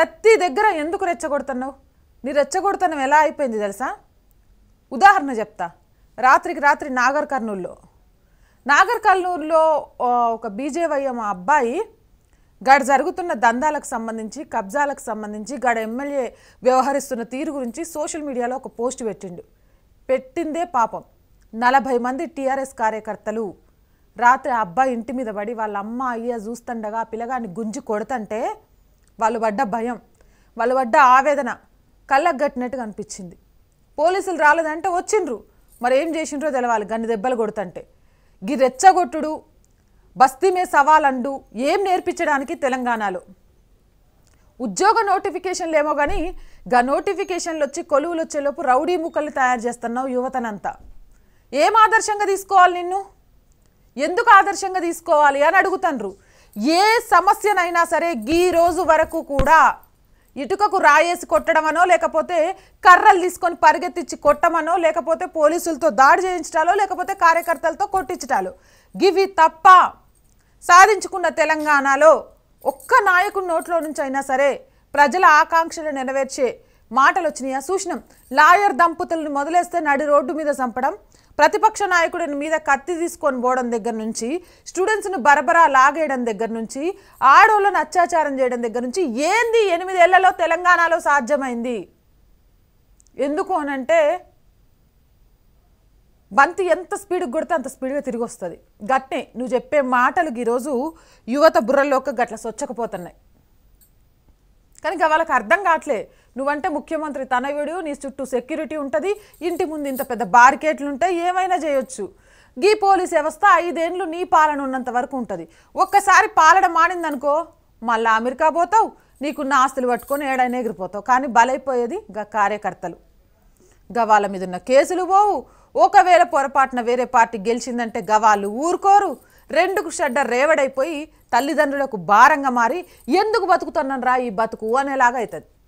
ప్రతి దగ్గర ఎందుకు రెచ్చగొడుతున్నావు నీ రెచ్చగొడుతున్నావు ఎలా అయిపోయింది తెలుసా ఉదాహరణ చెప్తా రాత్రికి రాత్రి నాగర్ కర్నూల్లో నాగర్ కర్నూల్లో ఒక బీజేవై మా అబ్బాయి గడ జరుగుతున్న దందాలకు సంబంధించి కబ్జాలకు సంబంధించి గడ ఎమ్మెల్యే వ్యవహరిస్తున్న తీరు గురించి సోషల్ మీడియాలో ఒక పోస్ట్ పెట్టిండు పెట్టిందే పాపం నలభై మంది టీఆర్ఎస్ కార్యకర్తలు రాత్రి అబ్బాయి ఇంటి మీద పడి వాళ్ళ అమ్మ అయ్య చూస్తుండగా పిల్లగాన్ని గుంజి కొడుతంటే వాళ్ళు పడ్డ భయం వాళ్ళు పడ్డ ఆవేదన కళ్ళకు కట్టినట్టుగా అనిపించింది పోలీసులు రాలేదంటే వచ్చిండ్రు మరి ఏం చేసిండ్రో తెలవాలి గన్ని దెబ్బలు కొడుతుంటే గీ రెచ్చగొట్టుడు బస్తీమే సవాలండు ఏం నేర్పించడానికి తెలంగాణలో ఉద్యోగ నోటిఫికేషన్లు ఏమో కానీ గ నోటిఫికేషన్లు వచ్చి కొలువులు వచ్చేలోపు రౌడీ ముక్కలు తయారు చేస్తున్నావు యువతనంతా ఏం ఆదర్శంగా తీసుకోవాలి నిన్ను ఎందుకు ఆదర్శంగా తీసుకోవాలి అని అడుగుతాన్రు ఏ సమస్యనైనా సరే ఈ రోజు వరకు కూడా ఇటుకకు రాయేసి కొట్టడమనో లేకపోతే కర్రలు తీసుకొని పరిగెత్తించి కొట్టమనో లేకపోతే పోలీసులతో దాడి చేయించటాలో లేకపోతే కార్యకర్తలతో కొట్టించటాలో గివి తప్ప సాధించుకున్న తెలంగాణలో ఒక్క నాయకుడి నోట్లో నుంచి అయినా సరే ప్రజల ఆకాంక్షలు నెరవేర్చే మాటలు వచ్చినాయా సూచనం లాయర్ దంపతులను మొదలేస్తే నడి రోడ్డు మీద చంపడం ప్రతిపక్ష నాయకుడిని మీద కత్తి తీసుకొని పోవడం దగ్గర నుంచి స్టూడెంట్స్ను బరబరా లాగేయడం దగ్గర నుంచి ఆడోళ్ళను అత్యాచారం చేయడం దగ్గర నుంచి ఏంది ఎనిమిదేళ్లలో తెలంగాణలో సాధ్యమైంది ఎందుకు అనంటే బంతి ఎంత స్పీడ్కి కొడితే అంత స్పీడ్గా తిరిగి వస్తుంది గట్నే నువ్వు చెప్పే మాటలకు ఈరోజు యువత బుర్రలోకి గట్ల సొచ్చకపోతున్నాయి కనుక వాళ్ళకి అర్థం కావట్లే నువ్వంటే ముఖ్యమంత్రి తనయుడు నీ చుట్టూ సెక్యూరిటీ ఉంటుంది ఇంటి ముందు ఇంత పెద్ద బార్కెట్లు ఉంటాయి ఏమైనా చేయొచ్చు గీ పోలీస్ వ్యవస్థ ఐదేండ్లు నీ పాలన ఉన్నంత వరకు ఉంటుంది ఒక్కసారి పాలన మానిందనుకో మళ్ళీ అమెరికా పోతావు నీకున్న ఆస్తులు పట్టుకొని ఏడైనా ఎగిరిపోతావు కానీ బలైపోయేది గా కార్యకర్తలు గవాల మీద ఉన్న కేసులు పోవు ఒకవేళ పొరపాటున వేరే పార్టీ గెలిచిందంటే గవాళ్ళు ఊరుకోరు రెండుకు షడ్డ రేవడైపోయి తల్లిదండ్రులకు భారంగా మారి ఎందుకు బతుకుతున్నాను రా ఈ బతుకు అనేలాగా అవుతుంది